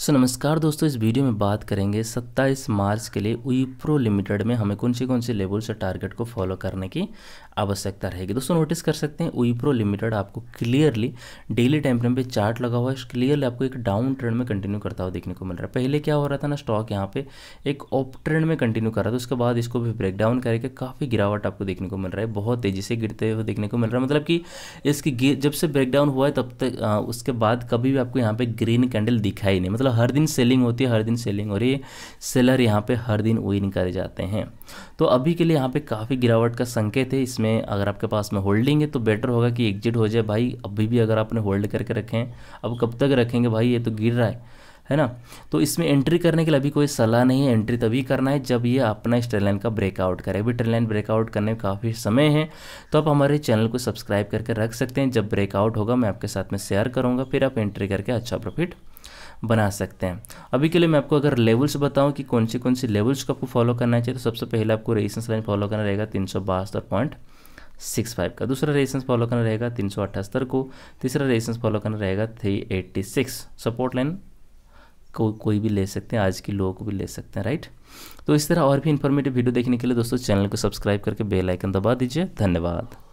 सो so, नमस्कार दोस्तों इस वीडियो में बात करेंगे 27 मार्च के लिए विप्रो लिमिटेड में हमें कौन से कौन से लेवल से टारगेट को फॉलो करने की आवश्यकता रहेगी दोस्तों नोटिस कर सकते हैं विप्रो लिमिटेड आपको क्लियरली डेली टाइम फ्रेम पे चार्ट लगा हुआ है क्लियरली आपको एक डाउन ट्रेंड में कंटिन्यू करता हुआ देखने को मिल रहा है पहले क्या हो रहा था ना स्टॉक यहाँ पे एक ऑप ट्रेंड में कंटिन्यू कर रहा था उसके बाद इसको भी ब्रेक डाउन करके काफ़ी गिरावट आपको देखने को मिल रहा है बहुत तेज़ी से गिरते हुए देखने को मिल रहा है मतलब कि इसकी जब से ब्रेकडाउन हुआ है तब तक उसके बाद कभी भी आपको यहाँ पे ग्रीन कैंडल दिखाई नहीं मतलब मतलब हर दिन सेलिंग होती है हर दिन सेलिंग हो रही है सेलर यहाँ पे हर दिन विन कर जाते हैं तो अभी के लिए यहाँ पे काफ़ी गिरावट का संकेत है इसमें अगर आपके पास में होल्डिंग है तो बेटर होगा कि एग्जिट हो जाए भाई अभी भी अगर आपने होल्ड करके रखें अब कब तक रखेंगे भाई ये तो गिर रहा है है ना तो इसमें एंट्री करने के लिए अभी कोई सलाह नहीं है एंट्री तभी करना है जब ये अपना इस ट्रेन लाइन का ब्रेकआउट करे अभी ट्रेन लाइन ब्रेकआउट करने में काफ़ी समय है तो आप हमारे चैनल को सब्सक्राइब करके रख सकते हैं जब ब्रेकआउट होगा मैं आपके साथ में शेयर करूंगा फिर आप एंट्री करके अच्छा प्रॉफिट बना सकते हैं अभी के लिए मैं आपको अगर लेवल्स बताऊं कि कौन से कौन से लेवल्स को आपको फॉलो करना चाहिए तो सबसे पहले आपको रेजिस्टेंस लाइन फॉलो करना रहेगा तीन सौ बहत्तर पॉइंट सिक्स फाइव का दूसरा रेजिस्टेंस फॉलो करना रहेगा तीन सौ अठहत्तर को तीसरा रेजिस्टेंस फॉलो करना रहेगा three eighty six support line को कोई भी ले सकते हैं आज की लोगों को भी ले सकते हैं राइट तो इस तरह और भी इन्फॉर्मेटिव वीडियो देखने के लिए दोस्तों चैनल को सब्सक्राइब करके बेल आइकन दबा दीजिए धन्यवाद